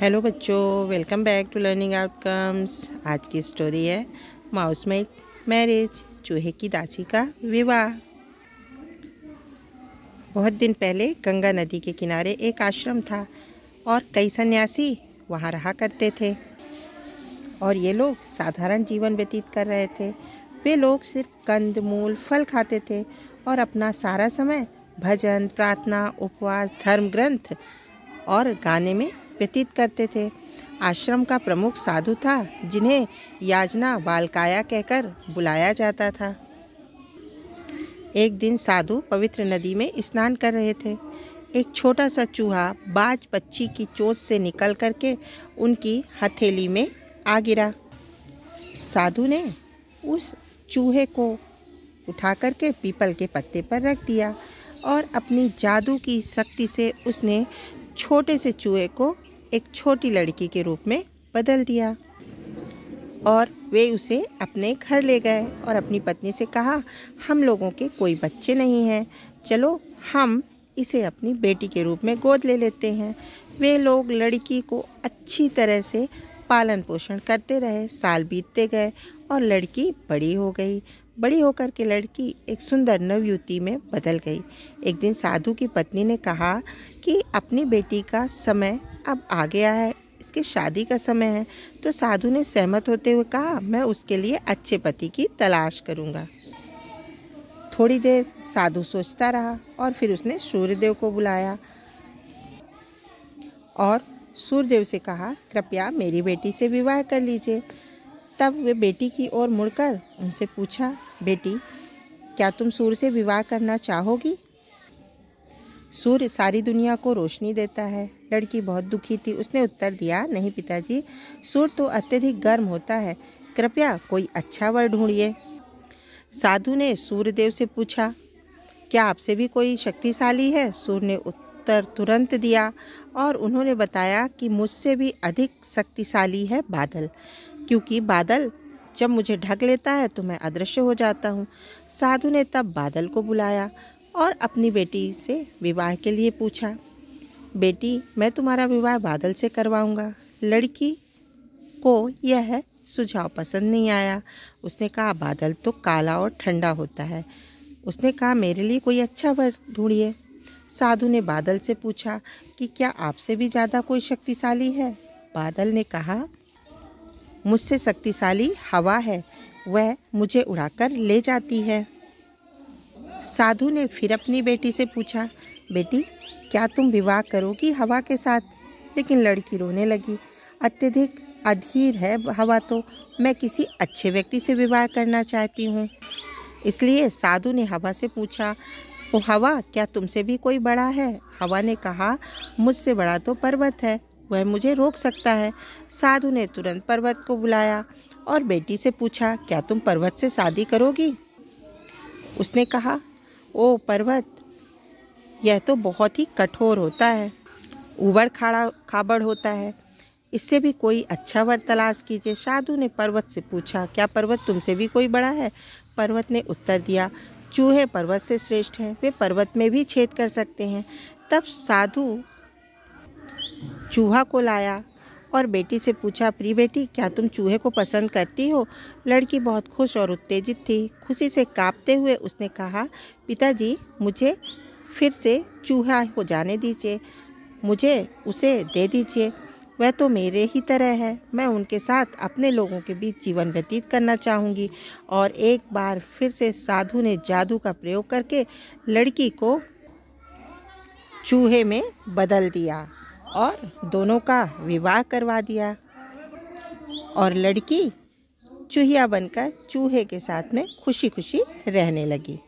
hello बच्चों welcome back to learning outcomes आज की स्टोरी है माउस में मैरिज चूहे की दासी का विवाह बहुत दिन पहले गंगा नदी के किनारे एक आश्रम था और कई सन्यासी वहाँ रहा करते थे और ये लोग साधारण जीवन व्यतीत कर रहे थे वे लोग सिर्फ कंद मूल फल खाते थे और अपना सारा समय भजन प्रार्थना उपवास धर्म ग्रंथ और गाने में व्यतीत करते थे आश्रम का प्रमुख साधु था जिन्हें याजना बालकाया कहकर बुलाया जाता था एक दिन साधु पवित्र नदी में स्नान कर रहे थे एक छोटा सा चूहा बाज बच्ची की चोट से निकल करके उनकी हथेली में आ गिरा साधु ने उस चूहे को उठा करके पीपल के पत्ते पर रख दिया और अपनी जादू की शक्ति से उसने छोटे से चूहे को एक छोटी लड़की के रूप में बदल दिया और वे उसे अपने घर ले गए और अपनी पत्नी से कहा हम लोगों के कोई बच्चे नहीं हैं चलो हम इसे अपनी बेटी के रूप में गोद ले लेते हैं वे लोग लड़की को अच्छी तरह से पालन पोषण करते रहे साल बीतते गए और लड़की बड़ी हो गई बड़ी होकर के लड़की एक सुंदर नवयुवती में बदल गई एक दिन साधु की पत्नी ने कहा कि अपनी बेटी का समय अब आ गया है इसकी शादी का समय है तो साधु ने सहमत होते हुए कहा मैं उसके लिए अच्छे पति की तलाश करूँगा थोड़ी देर साधु सोचता रहा और फिर उसने सूर्यदेव को बुलाया और सूर्यदेव से कहा कृपया मेरी बेटी से विवाह कर लीजिए तब वे बेटी की ओर मुड़कर उनसे पूछा बेटी क्या तुम सूर्य से विवाह करना चाहोगी सूर्य सारी दुनिया को रोशनी देता है लड़की बहुत दुखी थी उसने उत्तर दिया नहीं पिताजी सूर्य तो अत्यधिक गर्म होता है कृपया कोई अच्छा वर ढूंढिए साधु ने सूर्यदेव से पूछा क्या आपसे भी कोई शक्तिशाली है सूर्य ने उत्तर तुरंत दिया और उन्होंने बताया कि मुझसे भी अधिक शक्तिशाली है बादल क्योंकि बादल जब मुझे ढक लेता है तो मैं अदृश्य हो जाता हूँ साधु ने तब बादल को बुलाया और अपनी बेटी से विवाह के लिए पूछा बेटी मैं तुम्हारा विवाह बादल से करवाऊँगा लड़की को यह सुझाव पसंद नहीं आया उसने कहा बादल तो काला और ठंडा होता है उसने कहा मेरे लिए कोई अच्छा वर ढूंढिए साधु ने बादल से पूछा कि क्या आपसे भी ज़्यादा कोई शक्तिशाली है बादल ने कहा मुझसे शक्तिशाली हवा है वह मुझे उड़ाकर ले जाती है साधु ने फिर अपनी बेटी से पूछा बेटी क्या तुम विवाह करोगी हवा के साथ लेकिन लड़की रोने लगी अत्यधिक अधीर है हवा तो मैं किसी अच्छे व्यक्ति से विवाह करना चाहती हूँ इसलिए साधु ने हवा से पूछा ओ हवा क्या तुमसे भी कोई बड़ा है हवा ने कहा मुझसे बड़ा तो पर्वत है वह मुझे रोक सकता है साधु ने तुरंत पर्वत को बुलाया और बेटी से पूछा क्या तुम पर्वत से शादी करोगी उसने कहा ओ पर्वत यह तो बहुत ही कठोर होता है उबड़ खाड़ा खाबड़ होता है इससे भी कोई अच्छा वर तलाश कीजिए साधु ने पर्वत से पूछा क्या पर्वत तुमसे भी कोई बड़ा है पर्वत ने उत्तर दिया चूहे पर्वत से श्रेष्ठ हैं वे पर्वत में भी छेद कर सकते हैं तब साधु चूहा को लाया और बेटी से पूछा प्री बेटी क्या तुम चूहे को पसंद करती हो लड़की बहुत खुश और उत्तेजित थी खुशी से कांपते हुए उसने कहा पिताजी मुझे फिर से चूहा हो जाने दीजिए मुझे उसे दे दीजिए वह तो मेरे ही तरह है मैं उनके साथ अपने लोगों के बीच जीवन व्यतीत करना चाहूँगी और एक बार फिर से साधु ने जादू का प्रयोग करके लड़की को चूहे में बदल दिया और दोनों का विवाह करवा दिया और लड़की चूहिया बनकर चूहे के साथ में खुशी खुशी रहने लगी